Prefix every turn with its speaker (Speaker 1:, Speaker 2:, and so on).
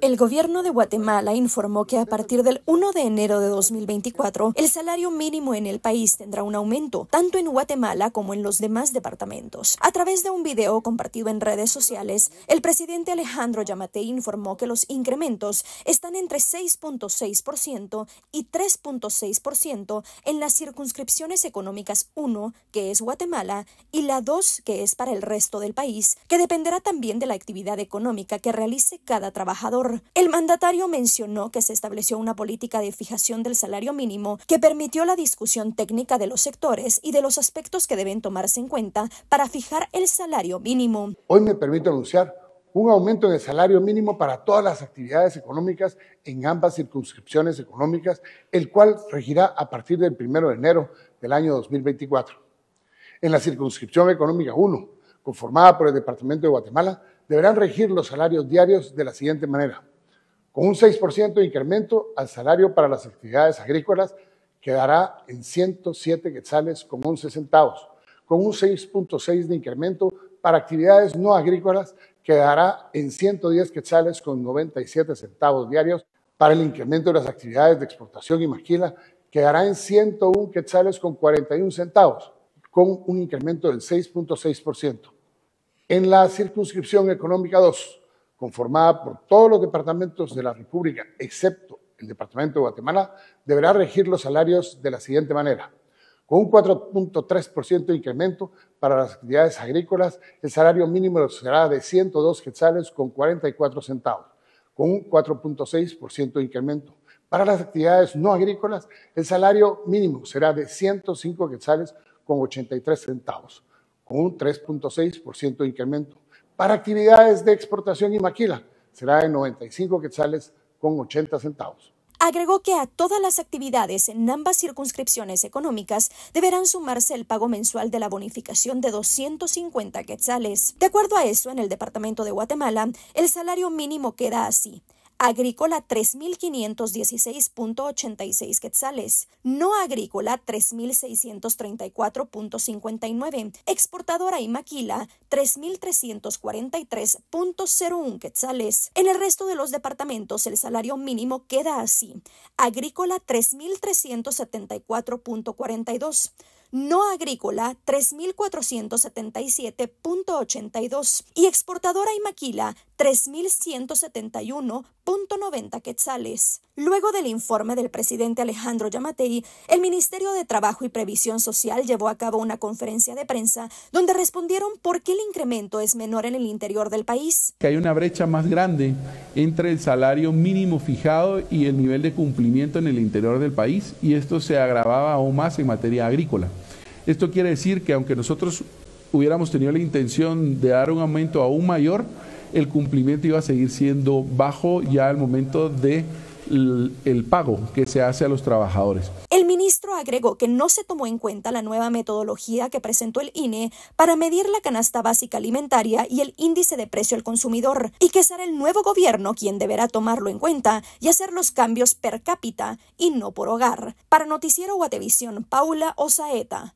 Speaker 1: El gobierno de Guatemala informó que a partir del 1 de enero de 2024, el salario mínimo en el país tendrá un aumento, tanto en Guatemala como en los demás departamentos. A través de un video compartido en redes sociales, el presidente Alejandro Yamate informó que los incrementos están entre 6.6% y 3.6% en las circunscripciones económicas 1, que es Guatemala, y la 2, que es para el resto del país, que dependerá también de la actividad económica que realice cada trabajador el mandatario mencionó que se estableció una política de fijación del salario mínimo que permitió la discusión técnica de los sectores y de los aspectos que deben tomarse en cuenta para fijar el salario mínimo.
Speaker 2: Hoy me permito anunciar un aumento del salario mínimo para todas las actividades económicas en ambas circunscripciones económicas, el cual regirá a partir del 1 de enero del año 2024. En la circunscripción económica 1, conformada por el Departamento de Guatemala, deberán regir los salarios diarios de la siguiente manera. Con un 6% de incremento al salario para las actividades agrícolas quedará en 107 quetzales con 11 centavos. Con un 6.6 de incremento para actividades no agrícolas quedará en 110 quetzales con 97 centavos diarios. Para el incremento de las actividades de exportación y maquila quedará en 101 quetzales con 41 centavos, con un incremento del 6.6% en la circunscripción económica 2, conformada por todos los departamentos de la República, excepto el departamento de Guatemala, deberá regir los salarios de la siguiente manera. Con un 4.3% de incremento para las actividades agrícolas, el salario mínimo será de 102 quetzales con 44 centavos, con un 4.6% de incremento. Para las actividades no agrícolas, el salario mínimo será de 105 quetzales con 83 centavos, con un 3.6% de incremento. Para actividades de exportación y maquila, será de 95 quetzales con 80 centavos.
Speaker 1: Agregó que a todas las actividades en ambas circunscripciones económicas deberán sumarse el pago mensual de la bonificación de 250 quetzales. De acuerdo a eso, en el departamento de Guatemala, el salario mínimo queda así agrícola 3.516.86 quetzales, no agrícola 3.634.59, exportadora y maquila 3.343.01 quetzales. En el resto de los departamentos el salario mínimo queda así, agrícola 3.374.42, no agrícola 3.477.82 y exportadora y maquila 3.171.90 quetzales. Luego del informe del presidente Alejandro Yamatei, el Ministerio de Trabajo y Previsión Social llevó a cabo una conferencia de prensa donde respondieron por qué el incremento es menor en el interior del país.
Speaker 3: Que hay una brecha más grande entre el salario mínimo fijado y el nivel de cumplimiento en el interior del país y esto se agravaba aún más en materia agrícola. Esto quiere decir que aunque nosotros hubiéramos tenido la intención de dar un aumento aún mayor, el cumplimiento iba a seguir siendo bajo ya al momento de el pago que se hace a los trabajadores.
Speaker 1: El ministro agregó que no se tomó en cuenta la nueva metodología que presentó el INE para medir la canasta básica alimentaria y el índice de precio al consumidor, y que será el nuevo gobierno quien deberá tomarlo en cuenta y hacer los cambios per cápita y no por hogar. Para Noticiero Guatevisión, Paula Osaeta.